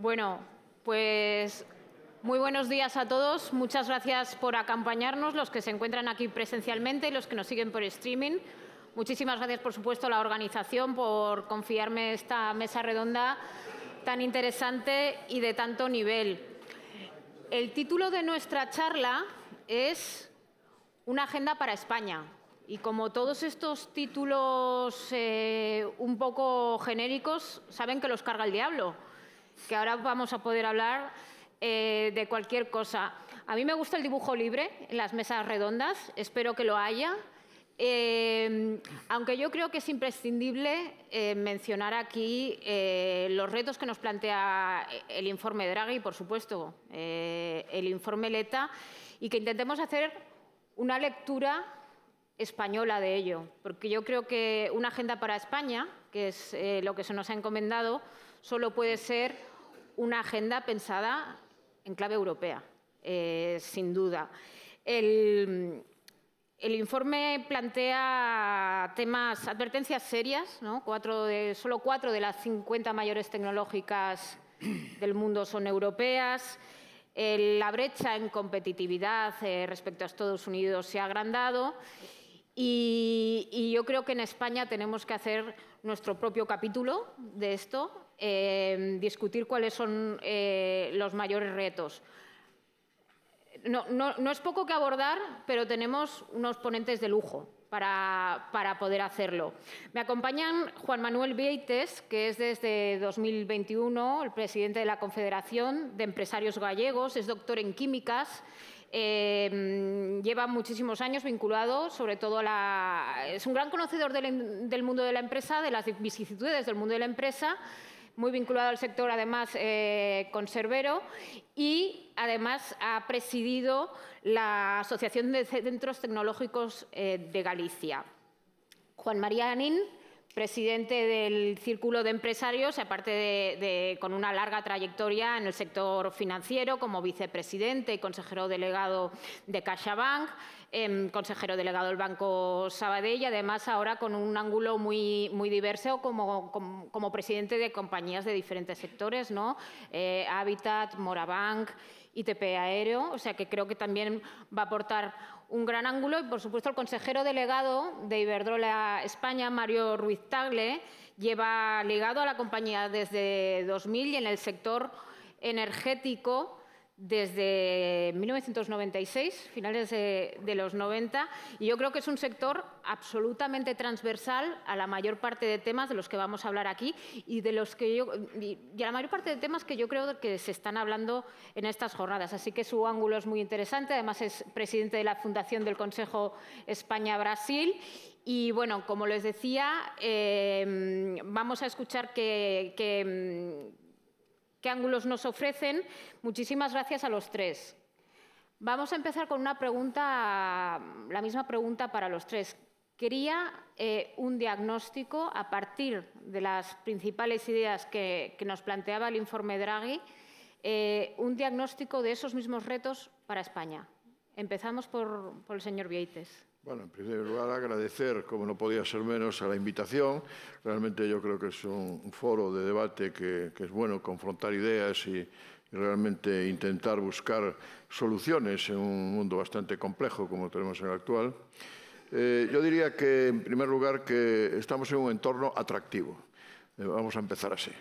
Bueno, pues muy buenos días a todos. Muchas gracias por acompañarnos, los que se encuentran aquí presencialmente y los que nos siguen por streaming. Muchísimas gracias, por supuesto, a la organización por confiarme esta mesa redonda tan interesante y de tanto nivel. El título de nuestra charla es Una agenda para España. Y como todos estos títulos eh, un poco genéricos, saben que los carga el diablo que ahora vamos a poder hablar eh, de cualquier cosa. A mí me gusta el dibujo libre en las mesas redondas, espero que lo haya. Eh, aunque yo creo que es imprescindible eh, mencionar aquí los retos que nos plantea el informe Draghi, por supuesto, el informe Leta, y que intentemos hacer una lectura española de ello, porque yo creo que una agenda para España, que es lo que se nos ha encomendado, solo puede ser una agenda pensada en clave europea, eh, sin duda. El, informe plantea temas, advertencias serias, cuatro solo cuatro de las 50 mayores tecnológicas del mundo son europeas. la brecha en competitividad eh, respecto a Estados Unidos se ha agrandado. y, yo creo que en España tenemos que hacer nuestro propio capítulo de esto Em, discutir cuáles son eh, los mayores retos. No, es poco que abordar, pero tenemos unos ponentes de lujo para, para poder hacerlo. Me acompañan Juan Manuel Vieites, que es desde 2021 el presidente de la Confederación de Empresarios Gallegos, es doctor en químicas em, lleva muchísimos años vinculado, sobre todo a la... Es un gran conocedor del mundo de la empresa, de las vicisitudes del mundo de la empresa muy vinculado al sector, además, eh, conservero, y además ha presidido la Asociación de Centros Tecnológicos eh, de Galicia. Juan María Anín Presidente del Círculo de Empresarios, aparte de, con una larga trayectoria en el sector financiero como vicepresidente y consejero delegado de CaixaBank, em, consejero delegado del Banco Sabadell y además ahora con un ángulo muy, muy diverso como, presidente de compañías de diferentes sectores, ¿no? Eh, Habitat, Morabank ITP aéreo, o sea que creo que también va a aportar un gran ángulo y, por supuesto, el consejero delegado de Iberdrola España, Mario Ruiz Tagle, lleva ligado a la compañía desde 2000 y en el sector energético desde 1996, finales de, los 90, y yo creo que es un sector absolutamente transversal a la mayor parte de temas de los que vamos a hablar aquí y de los que yo a la mayor parte de temas que yo creo que se están hablando en estas jornadas. Así que su ángulo es muy interesante. Además es presidente de la Fundación del Consejo España Brasil y bueno, como les decía, eh, vamos a escuchar que ¿Qué ángulos nos ofrecen? Muchísimas gracias a los tres. Vamos a empezar con una pregunta, la misma pregunta para los tres. Quería eh, un diagnóstico a partir de las principales ideas que, nos planteaba el informe Draghi, eh, un diagnóstico de esos mismos retos para España. Empezamos por, por el señor Vieites. Bueno, en primer lugar, agradecer, como no podía ser menos, a la invitación. Realmente yo creo que es un foro de debate que, es bueno confrontar ideas y, realmente intentar buscar soluciones en un mundo bastante complejo como tenemos en el actual. Eh, yo diría que, en primer lugar, que estamos en un entorno atractivo. Eh, vamos a empezar así.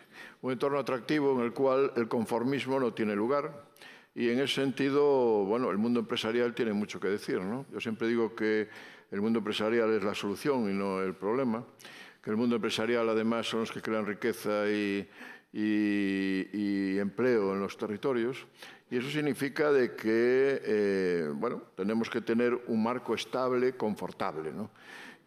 Un entorno atractivo en el cual el conformismo no tiene lugar y en ese sentido, bueno, el mundo empresarial tiene mucho que decir, ¿no? Yo siempre digo que el mundo empresarial es la solución y no el problema, que el mundo empresarial además son los que crean riqueza y, empleo en los territorios, y eso significa de que, eh, bueno, tenemos que tener un marco estable, confortable,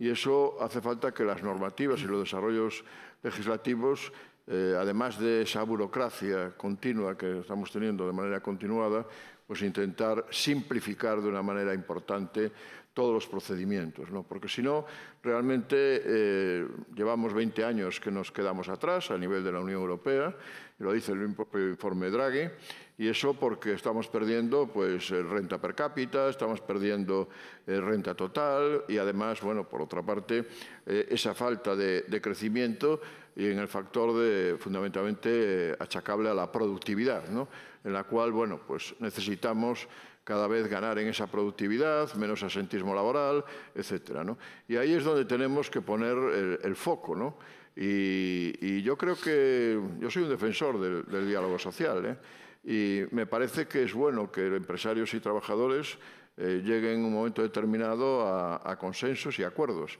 Y eso hace falta que las normativas y los desarrollos legislativos eh, además de esa burocracia continua que estamos teniendo de manera continuada, pues intentar simplificar de una manera importante todos los procedimientos, ¿no? porque si no, realmente eh, llevamos 20 años que nos quedamos atrás a nivel de la Unión Europea, lo dice el propio informe Draghi, y eso porque estamos perdiendo pues, eh, renta per cápita, estamos perdiendo renta total y además, bueno, por otra parte, esa falta de crecimiento y en el factor de, fundamentalmente eh, achacable a la productividad, ¿no? en la cual bueno, pues necesitamos cada vez ganar en esa productividad, menos asentismo laboral, etc. ¿no? Y ahí es donde tenemos que poner el, foco. ¿no? Y, yo creo que yo soy un defensor del, diálogo social ¿eh? y me parece que es bueno que empresarios y trabajadores eh, lleguen en un momento determinado a consensos y acuerdos.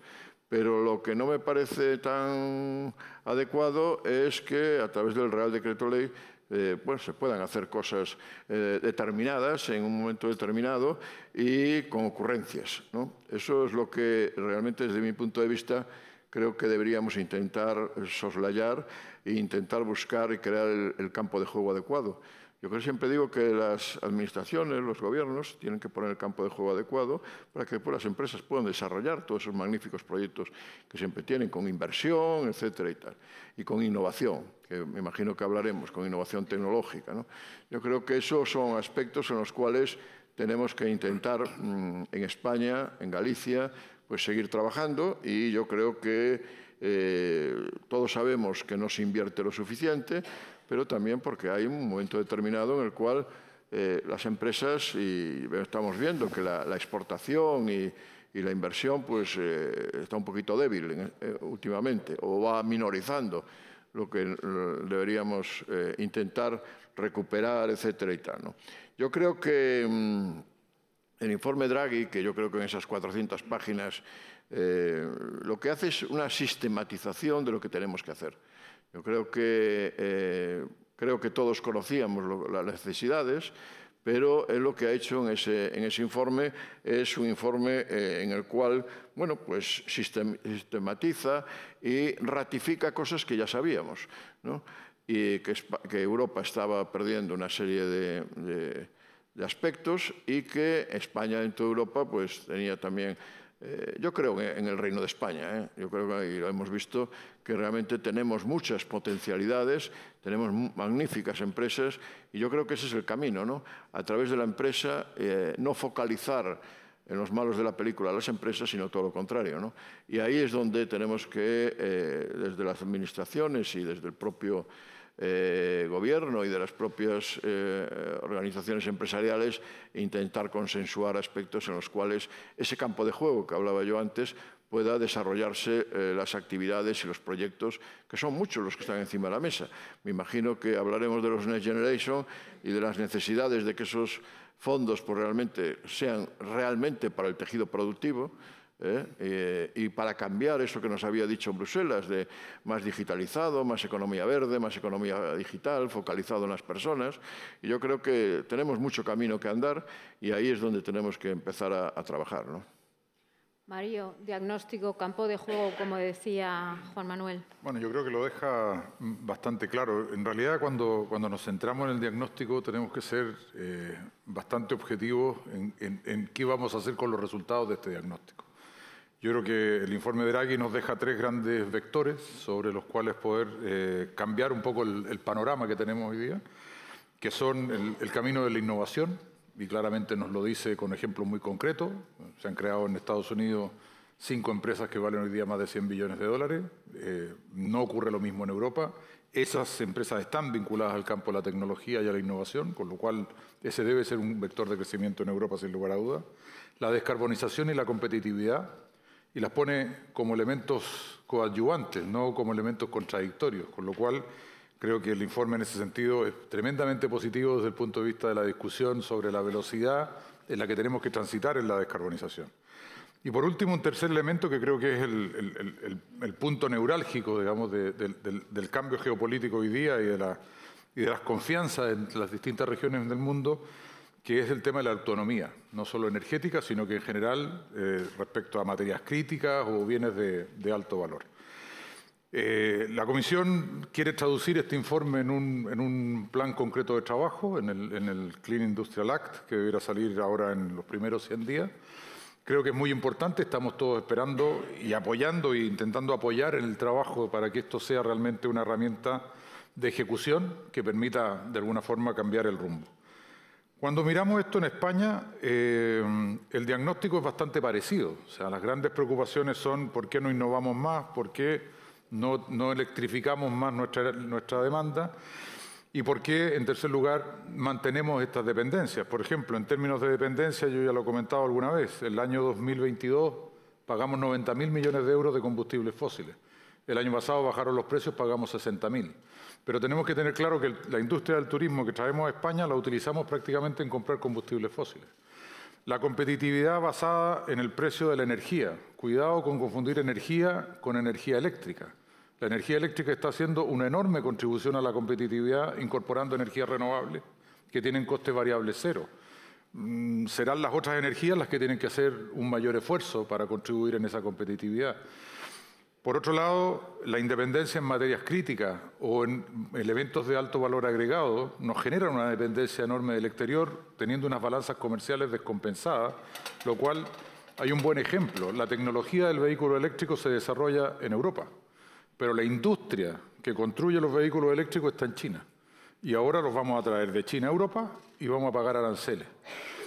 Pero lo que no me parece tan adecuado es que a través del Real Decreto Ley eh, pues, se puedan hacer cosas eh, determinadas en un momento determinado y con ocurrencias. Eso es lo que realmente desde mi punto de vista creo que deberíamos intentar soslayar e intentar buscar y crear el campo de juego adecuado. Yo creo, siempre digo que las administraciones, los gobiernos, tienen que poner el campo de juego adecuado para que las empresas puedan desarrollar todos esos magníficos proyectos que siempre tienen, con inversión, etcétera y tal, y con innovación, que me imagino que hablaremos, con innovación tecnológica. Yo creo que esos son aspectos en los cuales tenemos que intentar mm, en España, en Galicia, pues seguir trabajando y yo creo que eh, todos sabemos que no se invierte lo suficiente, pero también porque hay un momento determinado en el cual eh, las empresas, y estamos viendo que la, exportación y, la inversión pues, eh, está un poquito débil eh, últimamente, o va minorizando lo que deberíamos intentar recuperar, etcétera y Yo creo que mm, el informe Draghi, que yo creo que en esas 400 páginas, lo que hace es una sistematización de lo que tenemos que hacer. Yo creo que, eh, creo que todos conocíamos las necesidades, pero lo que ha hecho en ese, informe es un informe eh, en el cual bueno, pues sistematiza y ratifica cosas que ya sabíamos, ¿no? y que, Europa estaba perdiendo una serie de, aspectos y que España dentro de Europa pues, tenía también eh, yo creo en el Reino de España, ¿eh? yo creo que lo hemos visto, que realmente tenemos muchas potencialidades, tenemos magníficas empresas y yo creo que ese es el camino, ¿no? A través de la empresa, eh, no focalizar en los malos de la película las empresas, sino todo lo contrario, ¿no? Y ahí es donde tenemos que, desde las administraciones y desde el propio eh, gobierno y de las propias eh, organizaciones empresariales intentar consensuar aspectos en los cuales ese campo de juego que hablaba yo antes pueda desarrollarse eh, las actividades y los proyectos, que son muchos los que están encima de la mesa. Me imagino que hablaremos de los Next Generation y de las necesidades de que esos fondos pues, realmente sean realmente para el tejido productivo, ¿eh? Eh, y para cambiar eso que nos había dicho en Bruselas de más digitalizado, más economía verde, más economía digital, focalizado en las personas. Y yo creo que tenemos mucho camino que andar y ahí es donde tenemos que empezar a, trabajar. ¿no? Mario, diagnóstico, campo de juego, como decía Juan Manuel. Bueno, yo creo que lo deja bastante claro. En realidad, cuando, cuando nos centramos en el diagnóstico, tenemos que ser eh, bastante objetivos en, en qué vamos a hacer con los resultados de este diagnóstico. Yo creo que el informe de Draghi nos deja tres grandes vectores sobre los cuales poder eh, cambiar un poco el, panorama que tenemos hoy día, que son el, camino de la innovación, y claramente nos lo dice con ejemplos muy concretos. Se han creado en Estados Unidos cinco empresas que valen hoy día más de 100 billones de dólares. Eh, no ocurre lo mismo en Europa. Esas empresas están vinculadas al campo de la tecnología y a la innovación, con lo cual ese debe ser un vector de crecimiento en Europa, sin lugar a duda. La descarbonización y la competitividad y las pone como elementos coadyuvantes, no como elementos contradictorios, con lo cual creo que el informe en ese sentido es tremendamente positivo desde el punto de vista de la discusión sobre la velocidad en la que tenemos que transitar en la descarbonización. Y por último, un tercer elemento que creo que es el, punto neurálgico, del, cambio geopolítico hoy día y de, y las confianzas en las distintas regiones del mundo, que es el tema de la autonomía, no solo energética, sino que en general eh, respecto a materias críticas o bienes de, alto valor. Eh, la Comisión quiere traducir este informe en un, plan concreto de trabajo, en el, Clean Industrial Act, que deberá salir ahora en los primeros 100 días. Creo que es muy importante, estamos todos esperando y apoyando e intentando apoyar en el trabajo para que esto sea realmente una herramienta de ejecución que permita de alguna forma cambiar el rumbo. Cuando miramos esto en España, eh, el diagnóstico es bastante parecido. O sea, las grandes preocupaciones son por qué no innovamos más, por qué no, electrificamos más nuestra, demanda y por qué, en tercer lugar, mantenemos estas dependencias. Por ejemplo, en términos de dependencia, yo ya lo he comentado alguna vez, el año 2022 pagamos 90.000 millones de euros de combustibles fósiles. El año pasado bajaron los precios, pagamos 60.000. Pero tenemos que tener claro que la industria del turismo que traemos a España la utilizamos prácticamente en comprar combustibles fósiles. La competitividad basada en el precio de la energía. Cuidado con confundir energía con energía eléctrica. La energía eléctrica está haciendo una enorme contribución a la competitividad incorporando energías renovables que tienen coste variable cero. Mm, serán las otras energías las que tienen que hacer un mayor esfuerzo para contribuir en esa competitividad. Por otro lado, la independencia en materias críticas o en elementos de alto valor agregado nos genera una dependencia enorme del exterior, teniendo unas balanzas comerciales descompensadas, lo cual hay un buen ejemplo. La tecnología del vehículo eléctrico se desarrolla en Europa, pero la industria que construye los vehículos eléctricos está en China. Y ahora los vamos a traer de China a Europa y vamos a pagar aranceles.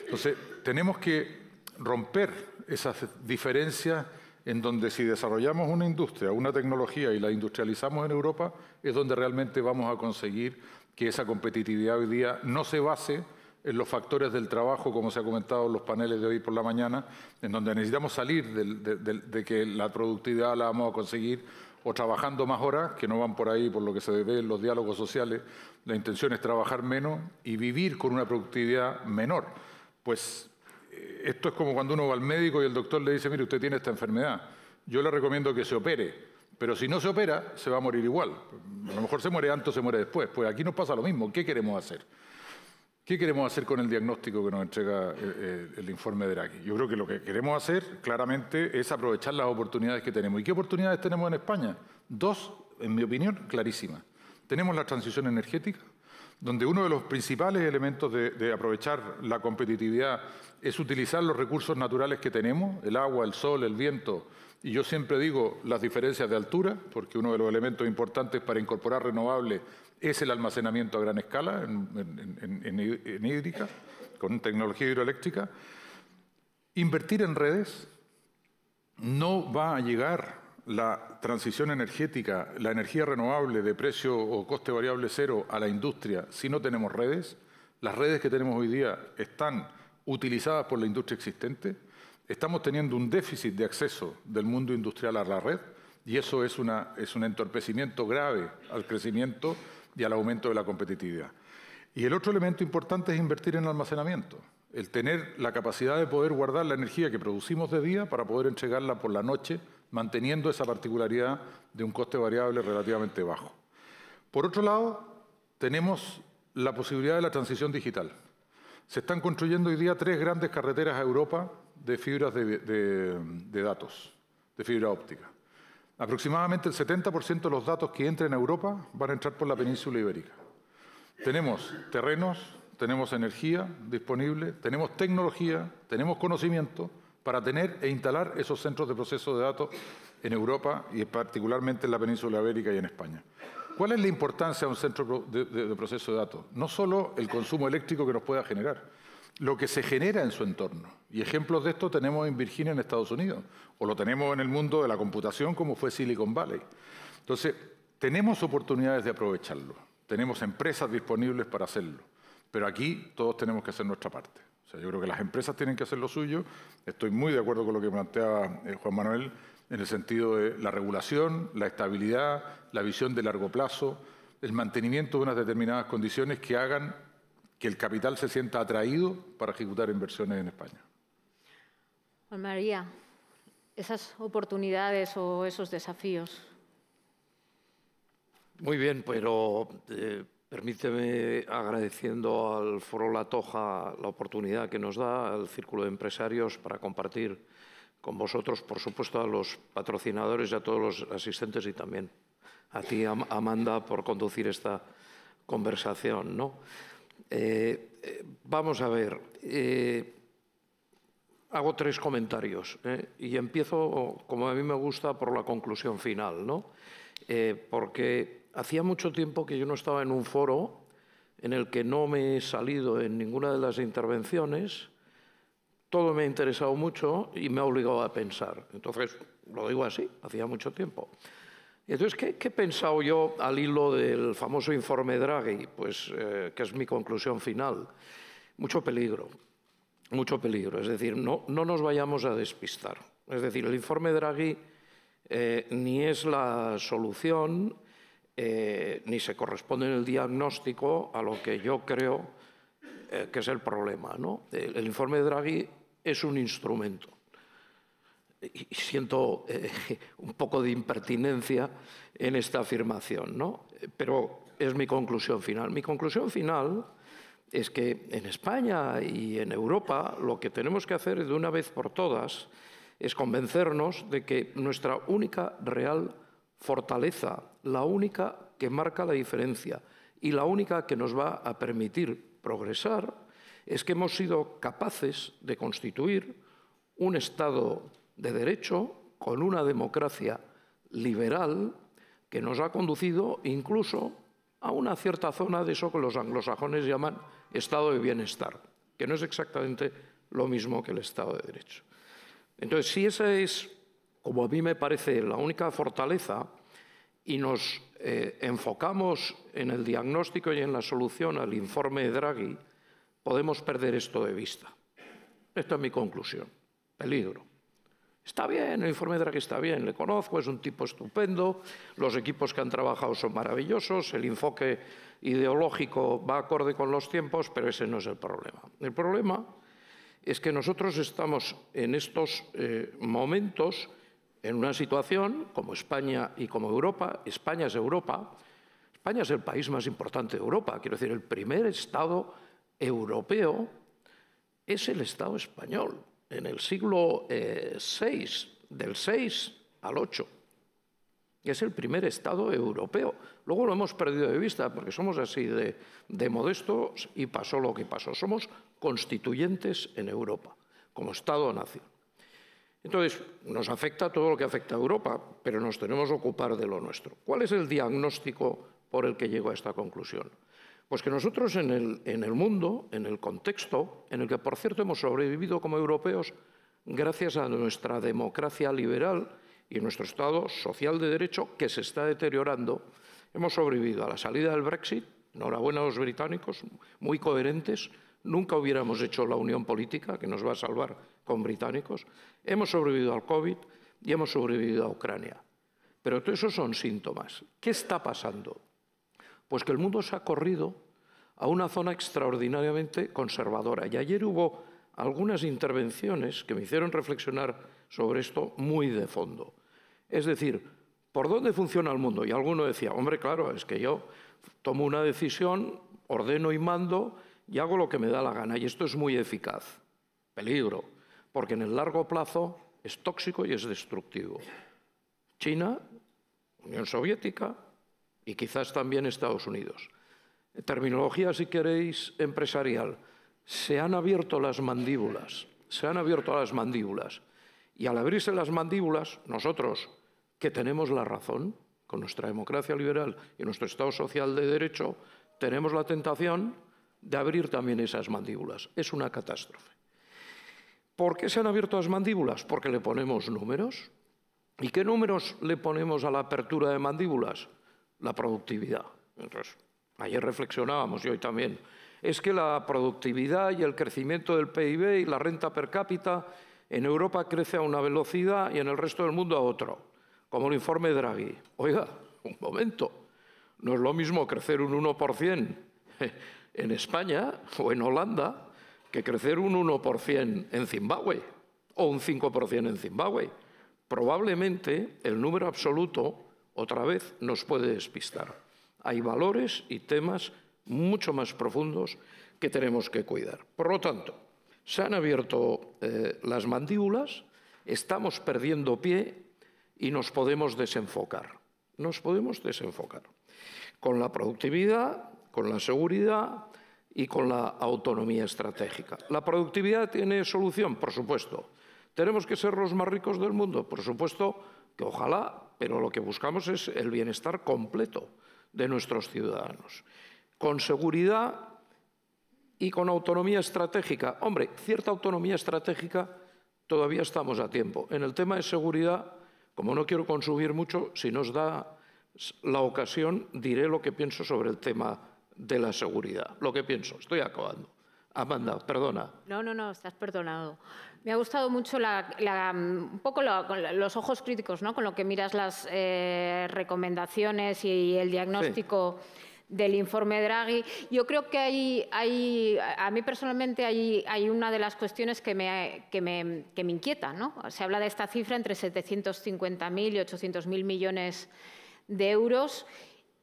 Entonces, tenemos que romper esas diferencias en donde si desarrollamos una industria, una tecnología y la industrializamos en Europa, es donde realmente vamos a conseguir que esa competitividad hoy día no se base en los factores del trabajo, como se ha comentado en los paneles de hoy por la mañana, en donde necesitamos salir de, que la productividad la vamos a conseguir o trabajando más horas, que no van por ahí por lo que se ve en los diálogos sociales, la intención es trabajar menos y vivir con una productividad menor. Pues eh, esto es como cuando uno va al médico y el doctor le dice, mire, usted tiene esta enfermedad, yo le recomiendo que se opere, pero si no se opera, se va a morir igual. A lo mejor se muere antes o se muere después. Pues aquí nos pasa lo mismo, ¿qué queremos hacer? ¿Qué queremos hacer con el diagnóstico que nos entrega el, eh, eh, el informe de Draghi? Yo creo que lo que queremos hacer claramente es aprovechar las oportunidades que tenemos. ¿Y qué oportunidades tenemos en España? Dos, en mi opinión, clarísimas. Tenemos la transición energética, donde uno de los principales elementos de, aprovechar la competitividad es utilizar los recursos naturales que tenemos, el agua, el sol, el viento, y yo siempre digo las diferencias de altura, porque uno de los elementos importantes para incorporar renovables es el almacenamiento a gran escala en, en hídrica, con tecnología hidroeléctrica. Invertir en redes no va a llegar la transición energética, la energía renovable de precio o coste variable cero a la industria si no tenemos redes? ¿Las redes que tenemos hoy día están utilizadas por la industria existente? Estamos teniendo un déficit de acceso del mundo industrial a la red y eso es, un entorpecimiento grave al crecimiento y al aumento de la competitividad. Y el otro elemento importante es invertir en almacenamiento, el tener la capacidad de poder guardar la energía que producimos de día para poder entregarla por la noche manteniendo esa particularidad de un coste variable relativamente bajo. Por otro lado, tenemos la posibilidad de la transición digital. Se están construyendo hoy día tres grandes carreteras a Europa de fibras de, datos, de fibra óptica. Aproximadamente el 70% de los datos que entran a Europa van a entrar por la península ibérica. Tenemos terrenos, tenemos energía disponible, tenemos tecnología, tenemos conocimiento, para tener e instalar esos centros de proceso de datos en Europa y particularmente en la península ibérica y en España. ¿Cuál es la importancia de un centro de, procesos proceso de datos? No solo el consumo eléctrico que nos pueda generar, lo que se genera en su entorno. Y ejemplos de esto tenemos en Virginia, en Estados Unidos, o lo tenemos en el mundo de la computación, como fue Silicon Valley. Entonces, tenemos oportunidades de aprovecharlo, tenemos empresas disponibles para hacerlo, pero aquí todos tenemos que hacer nuestra parte yo creo que las empresas tienen que hacer lo suyo. Estoy muy de acuerdo con lo que plantea eh, Juan Manuel en el sentido de la regulación, la estabilidad, la visión de largo plazo, el mantenimiento de unas determinadas condiciones que hagan que el capital se sienta atraído para ejecutar inversiones en España. Juan María, esas oportunidades o esos desafíos. Muy bien, pero eh, Permíteme, agradeciendo al Foro La Toja la oportunidad que nos da, al Círculo de Empresarios, para compartir con vosotros, por supuesto, a los patrocinadores y a todos los asistentes y también a ti, Amanda, por conducir esta conversación. ¿no? Eh, eh, vamos a ver, eh, hago tres comentarios y empiezo, como a mí me gusta, por la conclusión final, ¿no? porque hacía mucho tiempo que yo no estaba en un foro en el que no me he salido en ninguna de las intervenciones. Todo me ha interesado mucho y me ha obligado a pensar. Entonces, lo digo así, hacía mucho tiempo. Entonces, ¿qué, he pensado yo al hilo del famoso informe Draghi? Pues, eh, que es mi conclusión final. Mucho peligro, mucho peligro. Es decir, no, no nos vayamos a despistar. Es decir, el informe Draghi eh, ni es la solución eh, ni se corresponde en el diagnóstico a lo que yo creo eh, que es el problema. ¿no? El, informe de Draghi es un instrumento. Y, siento eh, un poco de impertinencia en esta afirmación, ¿no? pero es mi conclusión final. Mi conclusión final es que en España y en Europa lo que tenemos que hacer de una vez por todas es convencernos de que nuestra única real fortaleza, la única que marca la diferencia y la única que nos va a permitir progresar, es que hemos sido capaces de constituir un Estado de derecho con una democracia liberal que nos ha conducido incluso a una cierta zona de eso que los anglosajones llaman estado de bienestar, que no es exactamente lo mismo que el Estado de Derecho. Entonces, si esa es como a mí me parece la única fortaleza, y nos eh, enfocamos en el diagnóstico y en la solución al informe de Draghi, podemos perder esto de vista. Esta es mi conclusión. Peligro. Está bien, el informe de Draghi está bien, le conozco, es un tipo estupendo, los equipos que han trabajado son maravillosos, el enfoque ideológico va acorde con los tiempos, pero ese no es el problema. El problema es que nosotros estamos en estos eh, momentos en una situación como España y como Europa, España es Europa, España es el país más importante de Europa, quiero decir, el primer Estado europeo es el Estado español en el siglo VI, eh, del VI al 8. Es el primer Estado europeo. Luego lo hemos perdido de vista porque somos así de, de modestos y pasó lo que pasó. Somos constituyentes en Europa, como Estado-nación. Entonces, nos afecta todo lo que afecta a Europa, pero nos tenemos que ocupar de lo nuestro. ¿Cuál es el diagnóstico por el que llego a esta conclusión? Pues que nosotros en el, mundo, en el contexto, en el que por cierto hemos sobrevivido como europeos, gracias a nuestra democracia liberal y nuestro Estado social de derecho que se está deteriorando, hemos sobrevivido a la salida del Brexit, enhorabuena a los británicos, muy coherentes, nunca hubiéramos hecho la unión política que nos va a salvar con británicos, hemos sobrevivido al COVID y hemos sobrevivido a Ucrania. Pero todo eso son síntomas. ¿Qué está pasando? Pues que el mundo se ha corrido a una zona extraordinariamente conservadora. Y ayer hubo algunas intervenciones que me hicieron reflexionar sobre esto muy de fondo. Es decir, ¿por dónde funciona el mundo? Y alguno decía, hombre, claro, es que yo tomo una decisión, ordeno y mando y hago lo que me da la gana. Y esto es muy eficaz. Peligro porque en el largo plazo es tóxico y es destructivo. China, Unión Soviética y quizás también Estados Unidos. Terminología, si queréis, empresarial. Se han abierto las mandíbulas, se han abierto las mandíbulas. Y al abrirse las mandíbulas, nosotros, que tenemos la razón, con nuestra democracia liberal y nuestro Estado social de derecho, tenemos la tentación de abrir también esas mandíbulas. Es una catástrofe. ¿Por qué se han abierto las mandíbulas? Porque le ponemos números. ¿Y qué números le ponemos a la apertura de mandíbulas? La productividad. ayer reflexionábamos y hoy también. Es que la productividad y el crecimiento del PIB y la renta per cápita en Europa crece a una velocidad y en el resto del mundo a otro, como el informe Draghi. Oiga, un momento, no es lo mismo crecer un 1% en España o en Holanda que crecer un 1% en Zimbabue o un 5% en Zimbabue. Probablemente el número absoluto, otra vez, nos puede despistar. Hay valores y temas mucho más profundos que tenemos que cuidar. Por lo tanto, se han abierto eh, las mandíbulas, estamos perdiendo pie y nos podemos desenfocar. Nos podemos desenfocar. Con la productividad, con la seguridad, y con la autonomía estratégica. ¿La productividad tiene solución? Por supuesto. ¿Tenemos que ser los más ricos del mundo? Por supuesto que ojalá, pero lo que buscamos es el bienestar completo de nuestros ciudadanos. Con seguridad y con autonomía estratégica. Hombre, cierta autonomía estratégica todavía estamos a tiempo. En el tema de seguridad, como no quiero consumir mucho, si nos da la ocasión diré lo que pienso sobre el tema de la seguridad. Lo que pienso, estoy acabando. Amanda, perdona. No, no, no, estás perdonado. Me ha gustado mucho la, un poco los ojos críticos, ¿no? Con lo que miras las eh, recomendaciones y, el diagnóstico. del informe Draghi. Yo creo que hay, hay a mí personalmente hay, hay, una de las cuestiones que me, que me, inquieta. Se habla de esta cifra entre 750.000 y 800.000 millones de euros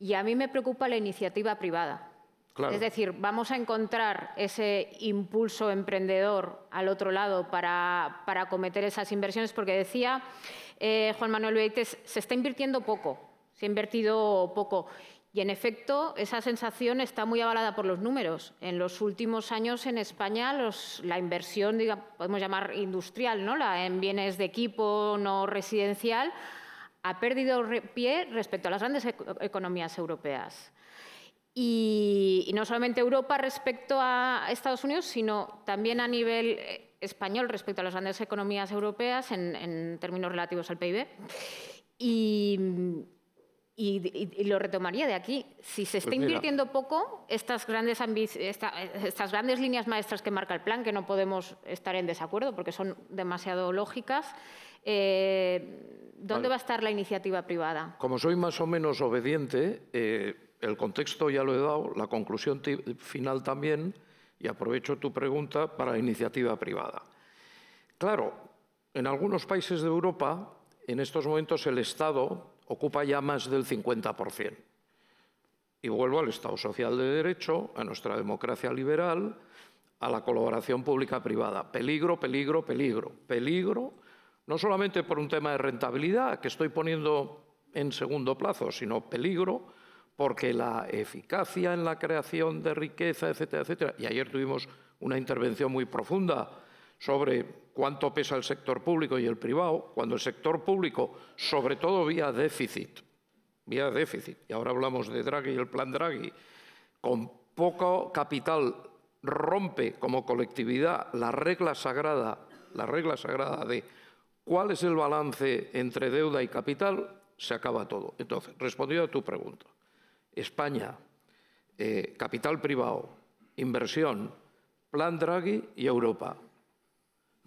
y a mí me preocupa la iniciativa privada. Es decir, vamos a encontrar ese impulso emprendedor al otro lado para, para cometer esas inversiones, porque decía eh, Juan Manuel Beites, se está invirtiendo poco, se ha invertido poco. Y en efecto, esa sensación está muy avalada por los números. En los últimos años en España, la inversión, digamos, podemos llamar industrial, ¿no? la en bienes de equipo no residencial, ha perdido pie respecto a las grandes economías europeas. Y, no solamente Europa respecto a Estados Unidos, sino también a nivel eh, español respecto a las grandes economías europeas en, en términos relativos al PIB. Y, y, lo retomaría de aquí. Si se está pues invirtiendo poco, estas grandes, estas grandes líneas maestras que marca el plan, que no podemos estar en desacuerdo porque son demasiado lógicas, eh, ¿dónde va a estar la iniciativa privada? Como soy más o menos obediente, eh, el contexto ya lo he dado, la conclusión final también, y aprovecho tu pregunta para la iniciativa privada. Claro, en algunos países de Europa, en estos momentos el Estado, ocupa ya más del 50%. Y vuelvo al Estado Social de Derecho, a nuestra democracia liberal, a la colaboración pública-privada. Peligro, peligro, peligro. Peligro, no solamente por un tema de rentabilidad, que estoy poniendo en segundo plazo, sino peligro porque la eficacia en la creación de riqueza, etcétera, etcétera. Y ayer tuvimos una intervención muy profunda sobre cuánto pesa el sector público y el privado, cuando el sector público, sobre todo vía déficit, vía déficit, y ahora hablamos de Draghi y el plan Draghi, con poco capital rompe como colectividad la regla sagrada, la regla sagrada de cuál es el balance entre deuda y capital, se acaba todo. Entonces, respondido a tu pregunta, España, eh, capital privado, inversión, plan Draghi y Europa.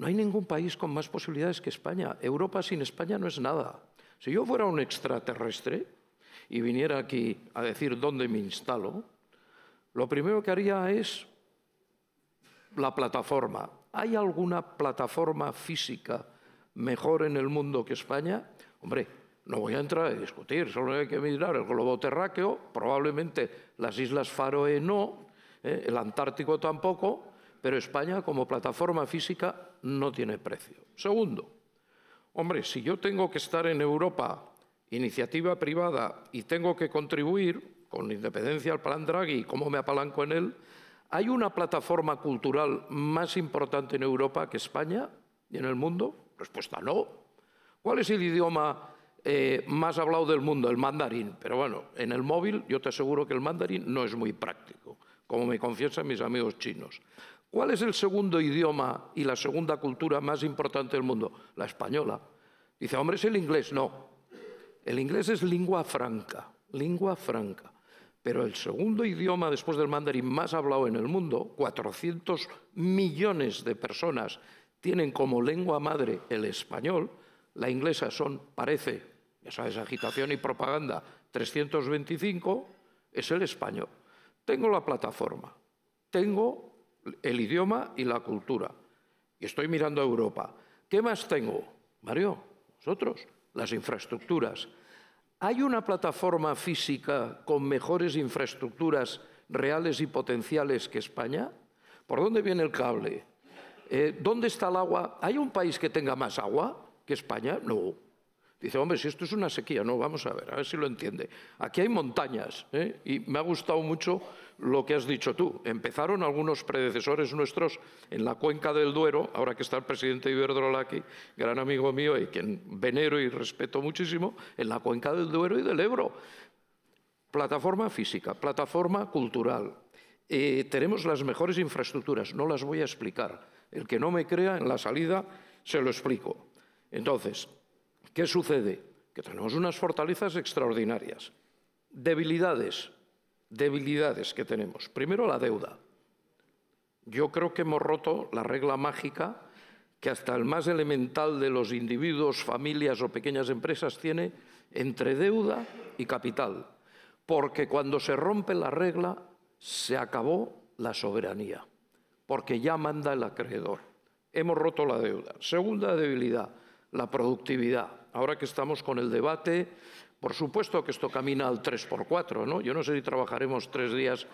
No hay ningún país con más posibilidades que España. Europa sin España no es nada. Si yo fuera un extraterrestre y viniera aquí a decir dónde me instalo, lo primero que haría es la plataforma. ¿Hay alguna plataforma física mejor en el mundo que España? Hombre, no voy a entrar a discutir, solo hay que mirar el globo terráqueo, probablemente las Islas Faroe no, eh, el Antártico tampoco, pero España como plataforma física no tiene precio. Segundo, hombre, si yo tengo que estar en Europa, iniciativa privada, y tengo que contribuir, con independencia al plan Draghi cómo me apalanco en él, ¿hay una plataforma cultural más importante en Europa que España y en el mundo? Respuesta pues, no. ¿Cuál es el idioma eh, más hablado del mundo? El mandarín. Pero bueno, en el móvil yo te aseguro que el mandarín no es muy práctico, como me confiesan mis amigos chinos. ¿Cuál es el segundo idioma y la segunda cultura más importante del mundo? La española. Dice, hombre, es el inglés. No. El inglés es lengua franca, lengua franca. Pero el segundo idioma después del mandarín más hablado en el mundo, 400 millones de personas tienen como lengua madre el español, la inglesa son, parece, ya sabes, agitación y propaganda, 325, es el español. Tengo la plataforma, tengo el idioma y la cultura. Y estoy mirando a Europa. ¿Qué más tengo? Mario, Nosotros, las infraestructuras. ¿Hay una plataforma física con mejores infraestructuras reales y potenciales que España? ¿Por dónde viene el cable? Eh, ¿Dónde está el agua? ¿Hay un país que tenga más agua que España? No. Dice, hombre, si esto es una sequía, no, vamos a ver, a ver si lo entiende. Aquí hay montañas, ¿eh? y me ha gustado mucho lo que has dicho tú. Empezaron algunos predecesores nuestros en la cuenca del Duero, ahora que está el presidente Iberdrola aquí, gran amigo mío y quien venero y respeto muchísimo, en la cuenca del Duero y del Ebro. Plataforma física, plataforma cultural. Eh, tenemos las mejores infraestructuras, no las voy a explicar. El que no me crea en la salida, se lo explico. Entonces, ¿Qué sucede? Que tenemos unas fortalezas extraordinarias. Debilidades, debilidades que tenemos. Primero, la deuda. Yo creo que hemos roto la regla mágica que hasta el más elemental de los individuos, familias o pequeñas empresas tiene entre deuda y capital. Porque cuando se rompe la regla, se acabó la soberanía, porque ya manda el acreedor. Hemos roto la deuda. Segunda debilidad, la productividad. Ahora que estamos con el debate, por supuesto que esto camina al 3x4, ¿no? Yo no sé si trabajaremos tres días,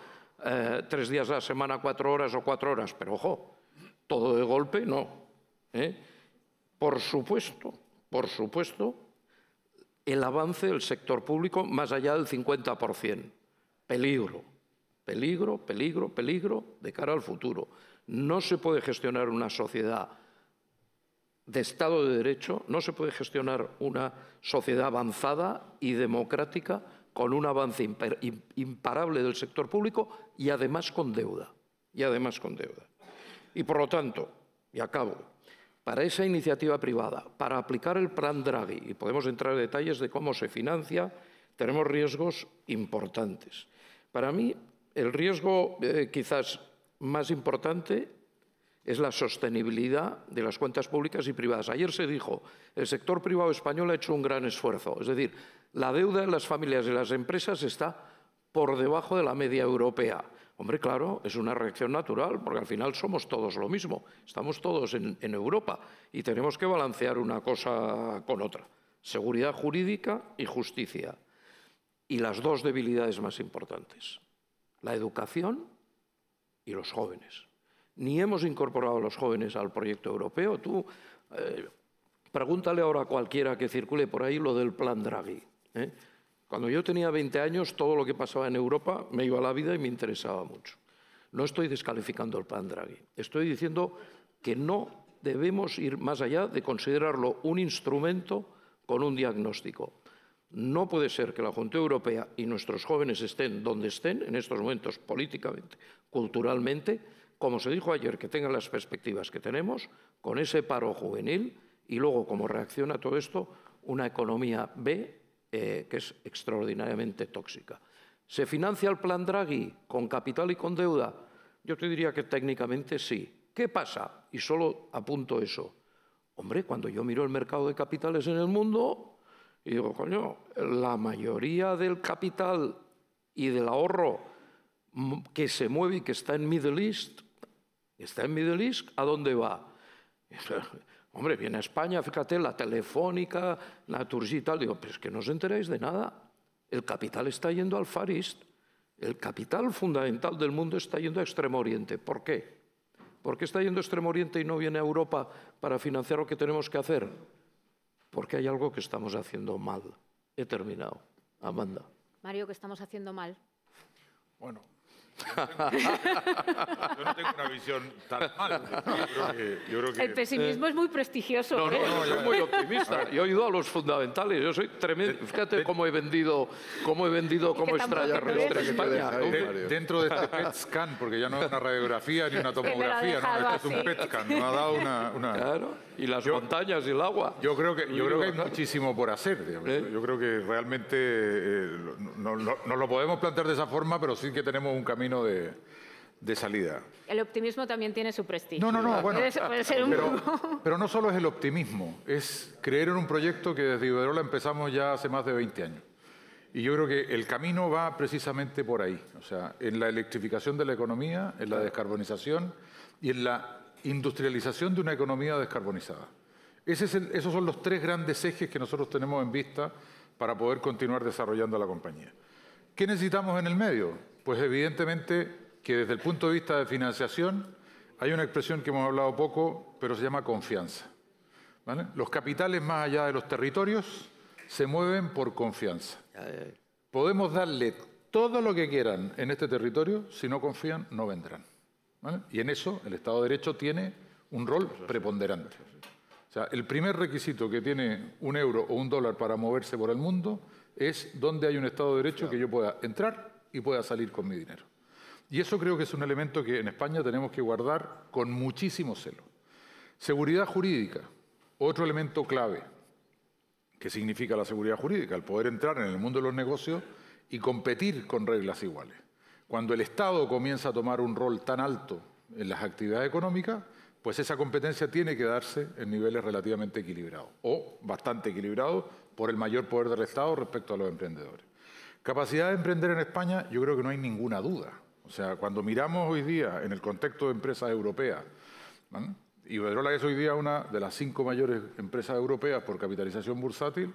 eh, tres días a la semana, cuatro horas o cuatro horas, pero ojo, todo de golpe no. ¿eh? Por supuesto, por supuesto, el avance del sector público más allá del 50%. Peligro, peligro, peligro, peligro de cara al futuro. No se puede gestionar una sociedad de Estado de Derecho no se puede gestionar una sociedad avanzada y democrática con un avance imparable del sector público y además con deuda. Y además con deuda. Y por lo tanto, y acabo, para esa iniciativa privada, para aplicar el plan Draghi, y podemos entrar en detalles de cómo se financia, tenemos riesgos importantes. Para mí, el riesgo eh, quizás más importante es la sostenibilidad de las cuentas públicas y privadas. Ayer se dijo, el sector privado español ha hecho un gran esfuerzo, es decir, la deuda de las familias y las empresas está por debajo de la media europea. Hombre, claro, es una reacción natural, porque al final somos todos lo mismo, estamos todos en, en Europa y tenemos que balancear una cosa con otra, seguridad jurídica y justicia. Y las dos debilidades más importantes, la educación y los jóvenes ni hemos incorporado a los jóvenes al proyecto europeo. Tú eh, pregúntale ahora a cualquiera que circule por ahí lo del plan Draghi. ¿eh? Cuando yo tenía 20 años, todo lo que pasaba en Europa me iba a la vida y me interesaba mucho. No estoy descalificando el plan Draghi. Estoy diciendo que no debemos ir más allá de considerarlo un instrumento con un diagnóstico. No puede ser que la Junta Europea y nuestros jóvenes estén donde estén en estos momentos políticamente, culturalmente, como se dijo ayer, que tengan las perspectivas que tenemos, con ese paro juvenil y luego, como reacciona a todo esto, una economía B eh, que es extraordinariamente tóxica. ¿Se financia el plan Draghi con capital y con deuda? Yo te diría que técnicamente sí. ¿Qué pasa? Y solo apunto eso. Hombre, cuando yo miro el mercado de capitales en el mundo, y digo, coño, la mayoría del capital y del ahorro que se mueve y que está en Middle East Está en Middle East, ¿a dónde va? Hombre, viene a España, fíjate, la telefónica, la Turcita, Digo, pero es que no os enteráis de nada. El capital está yendo al Far East. El capital fundamental del mundo está yendo a Extremo Oriente. ¿Por qué? ¿Por qué está yendo a Extremo Oriente y no viene a Europa para financiar lo que tenemos que hacer? Porque hay algo que estamos haciendo mal. He terminado. Amanda. Mario, ¿qué estamos haciendo mal? Bueno, yo no, tengo, una visión tan mala. El pesimismo es muy prestigioso. ¿eh? yo soy muy optimista. Yo he ido a los fundamentales. Yo soy tremendo. Eh, Fíjate eh, cómo he vendido, cómo he vendido, cómo extrañar España. dentro de este PET scan, porque ya no es una radiografía ni una tomografía, no, es un PET scan. ha dado una. Claro, y las montañas y el agua. Yo creo que, yo creo que hay muchísimo por hacer. ¿Eh? Yo creo que realmente no, no lo podemos plantear de esa forma, pero sí que tenemos un camino camino de, salida. El optimismo también tiene su prestigio. No, no, no, pero, no solo es el optimismo, es creer en un proyecto que desde Iberola empezamos ya hace más de 20 años. Y yo creo que el camino va precisamente por ahí, o sea, en la electrificación de la economía, en la descarbonización y en la industrialización de una economía descarbonizada. Ese es esos son los tres grandes ejes que nosotros tenemos en vista para poder continuar desarrollando la compañía. ¿Qué necesitamos en el medio? Pues evidentemente que desde el punto de vista de financiación hay una expresión que hemos hablado poco, pero se llama confianza. Los capitales más allá de los territorios se mueven por confianza. Podemos darle todo lo que quieran en este territorio, si no confían, no vendrán. Y en eso el Estado de Derecho tiene un rol preponderante. O sea, el primer requisito que tiene un euro o un dólar para moverse por el mundo es dónde hay un Estado de Derecho que yo pueda entrar y pueda salir con mi dinero. Y eso creo que es un elemento que en España tenemos que guardar con muchísimo celo. Seguridad jurídica, otro elemento clave. que significa la seguridad jurídica? El poder entrar en el mundo de los negocios y competir con reglas iguales. Cuando el Estado comienza a tomar un rol tan alto en las actividades económicas, pues esa competencia tiene que darse en niveles relativamente equilibrados o bastante equilibrados por el mayor poder del Estado respecto a los emprendedores. Capacidad de emprender en España, yo creo que no hay ninguna duda. O sea, cuando miramos hoy día en el contexto de empresas europeas, y Iberdrola es hoy día una de las cinco mayores empresas europeas por capitalización bursátil.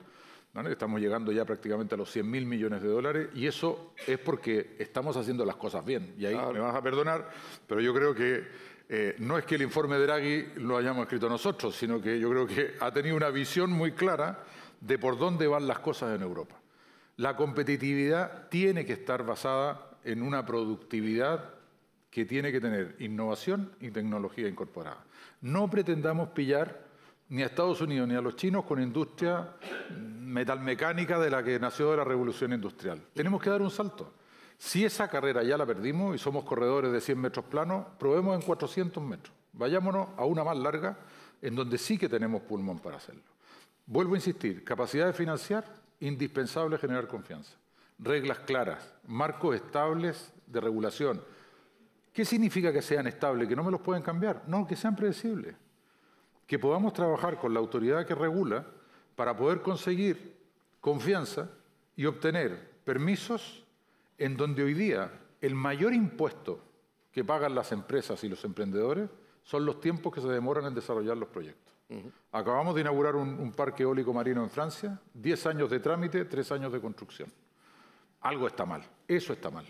Estamos llegando ya prácticamente a los 100.000 millones de dólares y eso es porque estamos haciendo las cosas bien. Y ahí me vas a perdonar, pero yo creo que eh, no es que el informe de Draghi lo hayamos escrito nosotros, sino que yo creo que ha tenido una visión muy clara de por dónde van las cosas en Europa. La competitividad tiene que estar basada en una productividad que tiene que tener innovación y tecnología incorporada. No pretendamos pillar ni a Estados Unidos ni a los chinos con industria metalmecánica de la que nació la revolución industrial. Tenemos que dar un salto. Si esa carrera ya la perdimos y somos corredores de 100 metros planos, probemos en 400 metros. Vayámonos a una más larga, en donde sí que tenemos pulmón para hacerlo. Vuelvo a insistir, capacidad de financiar, indispensable generar confianza. Reglas claras, marcos estables de regulación. ¿Qué significa que sean estables? ¿Que no me los pueden cambiar? No, que sean predecibles. Que podamos trabajar con la autoridad que regula para poder conseguir confianza y obtener permisos en donde hoy día el mayor impuesto que pagan las empresas y los emprendedores son los tiempos que se demoran en desarrollar los proyectos. Acabamos de inaugurar un, parque eólico marino en Francia, 10 años de trámite, 3 años de construcción. Algo está mal, eso está mal.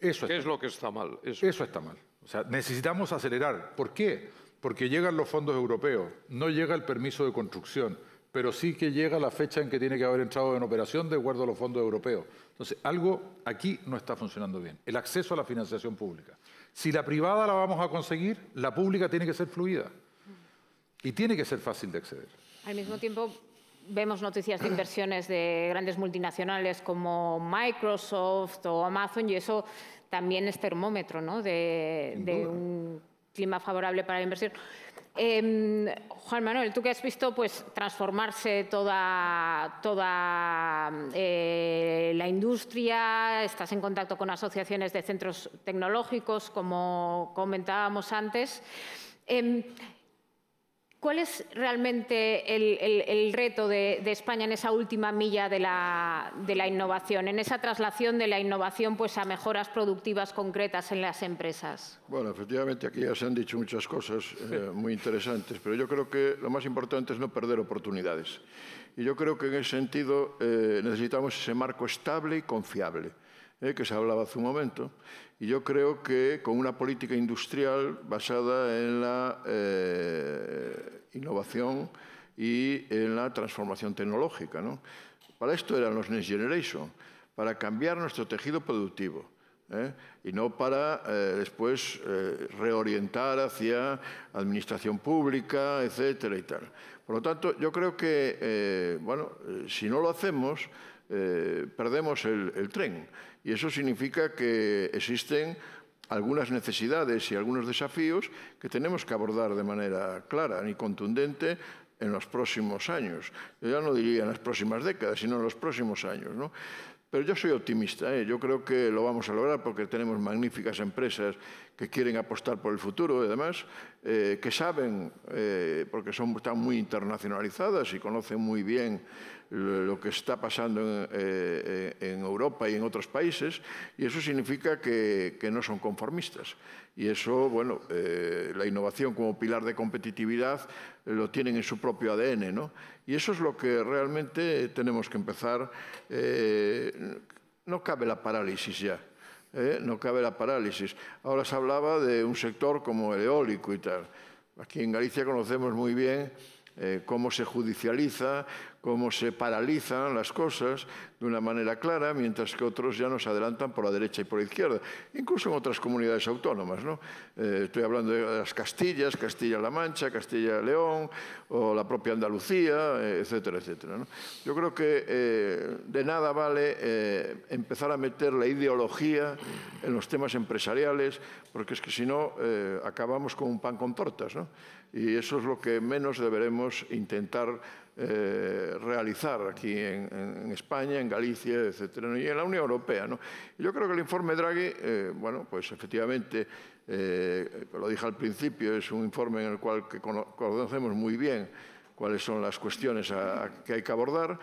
Eso ¿Qué es lo que está mal? Eso. eso está mal. O sea, necesitamos acelerar. ¿Por qué? Porque llegan los fondos europeos, no llega el permiso de construcción, pero sí que llega la fecha en que tiene que haber entrado en operación de acuerdo a los fondos europeos. Entonces, algo aquí no está funcionando bien, el acceso a la financiación pública. Si la privada la vamos a conseguir, la pública tiene que ser fluida. Y tiene que ser fácil de acceder. Al mismo tiempo, vemos noticias de inversiones de grandes multinacionales como Microsoft o Amazon y eso también es termómetro ¿no? de, un clima favorable para la inversión. Em, Juan Manuel, tú que has visto pues, transformarse toda, eh, la industria, estás en contacto con asociaciones de centros tecnológicos, como comentábamos antes. Em, ¿Cuál es realmente el, reto de, España en esa última milla de la, innovación, en esa traslación de la innovación pues, a mejoras productivas concretas en las empresas? Bueno, efectivamente, aquí ya se han dicho muchas cosas eh, muy interesantes, pero yo creo que lo más importante es no perder oportunidades. Y yo creo que en ese sentido eh, necesitamos ese marco estable y confiable, eh, que se hablaba hace un momento. Y yo creo que con una política industrial basada en la eh, innovación y en la transformación tecnológica. ¿no? Para esto eran los Next Generation, para cambiar nuestro tejido productivo. ¿eh? y no para eh, después reorientar hacia administración pública, etcétera y tal. Por lo tanto, yo creo que, bueno, si no lo hacemos, eh, perdemos el, tren. Y eso significa que existen algunas necesidades y algunos desafíos que tenemos que abordar de manera clara y contundente en los próximos años. Yo ya no diría en las próximas décadas, sino en los próximos años. ¿no? Pero yo soy optimista, ¿eh? yo creo que lo vamos a lograr porque tenemos magníficas empresas que quieren apostar por el futuro, además, eh, que saben, eh, porque son, están muy internacionalizadas y conocen muy bien lo que está pasando eh, en, Europa y en otros países, y eso significa que, no son conformistas. Y eso, bueno, eh, la innovación como pilar de competitividad lo tienen en su propio ADN, ¿no? Y eso es lo que realmente tenemos que empezar. Eh, no cabe la parálisis ya. no cabe la parálisis. Ahora se hablaba de un sector como el eólico y tal. Aquí en Galicia conocemos muy bien eh, cómo se judicializa, cómo se paralizan las cosas de una manera clara, mientras que otros ya nos adelantan por la derecha y por la izquierda, incluso en otras comunidades autónomas. ¿no? Eh, estoy hablando de las Castillas, Castilla-La Mancha, Castilla-León, o la propia Andalucía, eh, etcétera, etcétera. Yo creo que de nada vale empezar a meter la ideología en los temas empresariales, porque es que si no acabamos con un pan con tortas. ¿no? Y eso es lo que menos deberemos intentar eh, realizar aquí en, España, en Galicia, etcétera, y en la Unión Europea. Yo creo que el informe Draghi, eh, bueno, pues efectivamente, eh, lo dije al principio, es un informe en el cual que conocemos muy bien cuáles son las cuestiones que hay que abordar.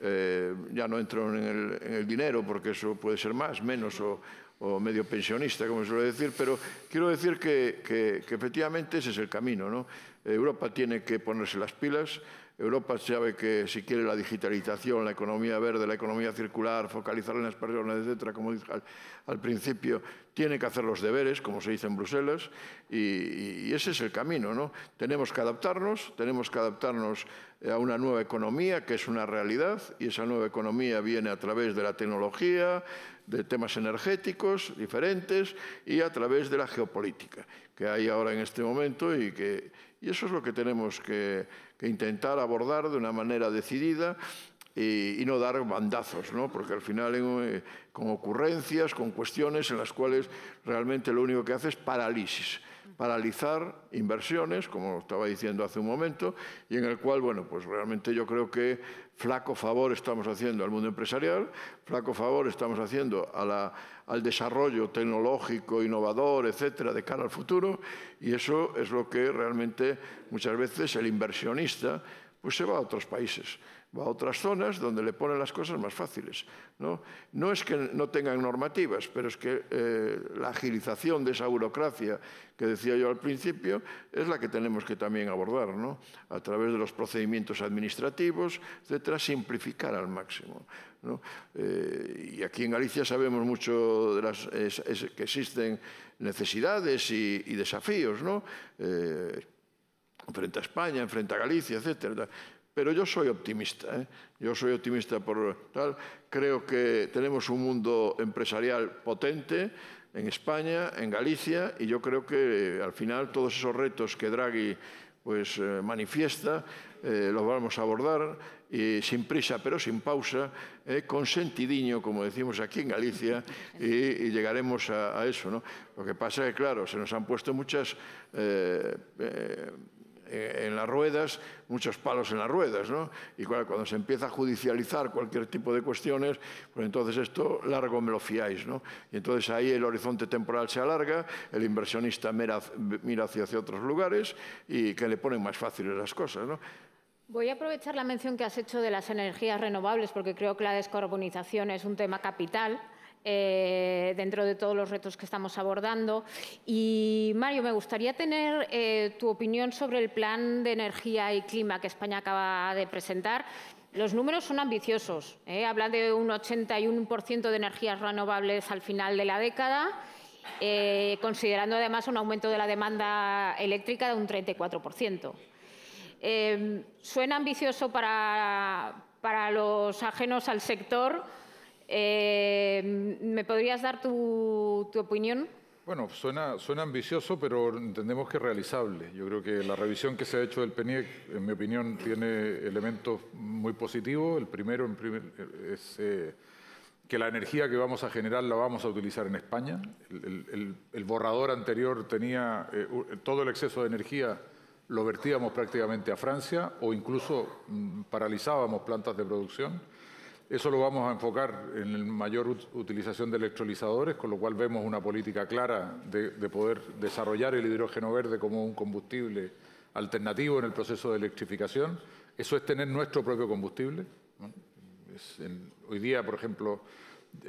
ya no entro en el, en el dinero porque eso puede ser más, menos o, o medio pensionista, como suele decir, pero quiero decir que, efectivamente ese es el camino. ¿no? Europa tiene que ponerse las pilas, Europa sabe que si quiere la digitalización, la economía verde, la economía circular, focalizar en las personas, etcétera, como dije al, principio, tiene que hacer los deberes, como se dice en Bruselas, y, y, ese es el camino, ¿no? Tenemos que adaptarnos, tenemos que adaptarnos eh, a una nueva economía que es una realidad, y esa nueva economía viene a través de la tecnología, de temas energéticos diferentes y a través de la geopolítica que hay ahora en este momento y que eso es lo que tenemos que, intentar abordar de una manera decidida y, no dar bandazos, ¿no? porque al final eh, con ocurrencias, con cuestiones en las cuales realmente lo único que hace es parálisis paralizar inversiones, como estaba diciendo hace un momento, y en el cual, bueno, pues realmente yo creo que flaco favor estamos haciendo al mundo empresarial, flaco favor estamos haciendo al desarrollo tecnológico, innovador, etcétera, de cara al futuro, y eso es lo que realmente muchas veces el inversionista pues se va a otros países va a otras zonas donde le ponen las cosas más fáciles. No, no es que no tengan normativas, pero es que eh, la agilización de esa burocracia que decía yo al principio es la que tenemos que también abordar, a través de los procedimientos administrativos, etcétera, simplificar al máximo. Eh, y aquí en Galicia sabemos mucho de las, que existen necesidades y, desafíos, eh, frente a España, frente a Galicia, etcétera. Pero yo soy optimista, ¿eh? yo soy optimista por tal. Creo que tenemos un mundo empresarial potente en España, en Galicia, y yo creo que eh, al final todos esos retos que Draghi pues, eh, manifiesta los vamos a abordar y sin prisa pero sin pausa, con sentidiño, como decimos aquí en Galicia, y, llegaremos a, eso. Lo que pasa es que, claro, se nos han puesto muchas... Eh, en las ruedas, muchos palos en las ruedas, Y cuando se empieza a judicializar cualquier tipo de cuestiones, pues entonces esto largo me lo fiáis, Y entonces ahí el horizonte temporal se alarga, el inversionista mira, hacia, otros lugares y que le ponen más fáciles las cosas, Voy a aprovechar la mención que has hecho de las energías renovables, porque creo que la descarbonización es un tema capital. Eh, dentro de todos los retos que estamos abordando. Y Mario, me gustaría tener eh, tu opinión sobre el plan de energía y clima que España acaba de presentar. Los números son ambiciosos. Eh, hablan de un 81% de energías renovables al final de la década, considerando además un aumento de la demanda eléctrica de un 34%. suena ambicioso para los ajenos al sector, eh, ¿Me podrías dar tu, opinión? Bueno, suena, ambicioso, pero entendemos que es realizable. Yo creo que la revisión que se ha hecho del PENIEC, en mi opinión, tiene elementos muy positivos. El primero es eh, que la energía que vamos a generar la vamos a utilizar en España. El, borrador anterior tenía eh, todo el exceso de energía lo vertíamos prácticamente a Francia o incluso mm, paralizábamos plantas de producción. Eso lo vamos a enfocar en mayor utilización de electrolizadores, con lo cual vemos una política clara de, poder desarrollar el hidrógeno verde como un combustible alternativo en el proceso de electrificación. Eso es tener nuestro propio combustible. hoy día, por ejemplo,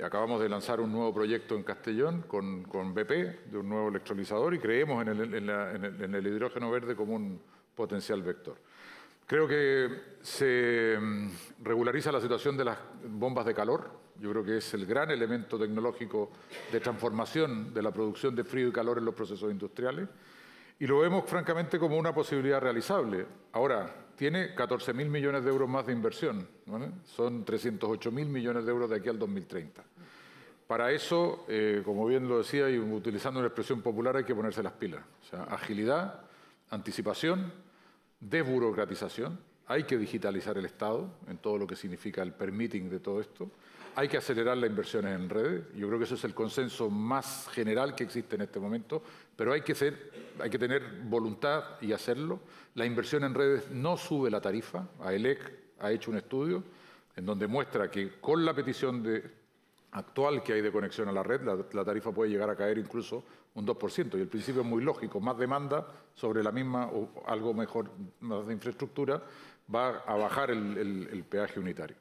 acabamos de lanzar un nuevo proyecto en Castellón con, BP, de un nuevo electrolizador, y creemos en el hidrógeno verde como un potencial vector. Creo que se mm, regulariza la situación de las bombas de calor. Yo creo que es el gran elemento tecnológico de transformación de la producción de frío y calor en los procesos industriales. Y lo vemos francamente como una posibilidad realizable. Ahora, tiene 14.000 millones de euros más de inversión. Son 308.000 millones de euros de aquí al 2030. Para eso, eh, como bien lo decía y utilizando una expresión popular, hay que ponerse las pilas. O sea, agilidad, anticipación desburocratización, hay que digitalizar el Estado en todo lo que significa el permitting de todo esto, hay que acelerar las inversiones en redes, yo creo que eso es el consenso más general que existe en este momento, pero hay que, ser, hay que tener voluntad y hacerlo. La inversión en redes no sube la tarifa, AELEC ha hecho un estudio en donde muestra que con la petición actual que hay de conexión a la red, la tarifa puede llegar a caer incluso un 2%, y el principio es muy lógico, más demanda sobre la misma o algo mejor, más de infraestructura, va a bajar el, peaje unitario.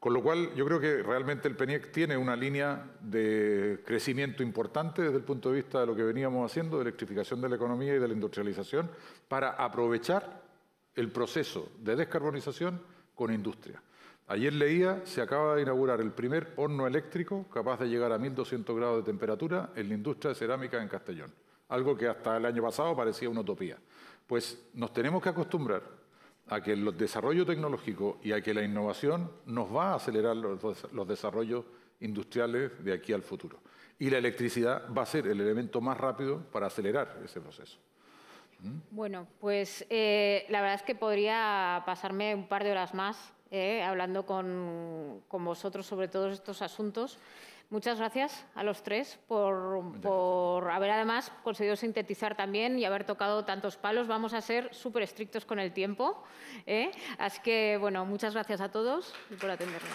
Con lo cual, yo creo que realmente el PENIEC tiene una línea de crecimiento importante desde el punto de vista de lo que veníamos haciendo, de electrificación de la economía y de la industrialización, para aprovechar el proceso de descarbonización con industria. Ayer leía, se acaba de inaugurar el primer horno eléctrico capaz de llegar a 1.200 grados de temperatura en la industria de cerámica en Castellón, algo que hasta el año pasado parecía una utopía. Pues nos tenemos que acostumbrar a que el desarrollo tecnológico y a que la innovación nos va a acelerar los, desarrollos industriales de aquí al futuro. Y la electricidad va a ser el elemento más rápido para acelerar ese proceso. ¿Mm? Bueno, pues eh, la verdad es que podría pasarme un par de horas más ¿eh? hablando con, con, vosotros sobre todos estos asuntos. Muchas gracias a los tres por, por haber además conseguido sintetizar también y haber tocado tantos palos. Vamos a ser súper estrictos con el tiempo. ¿eh? Así que, bueno, muchas gracias a todos y por atendernos.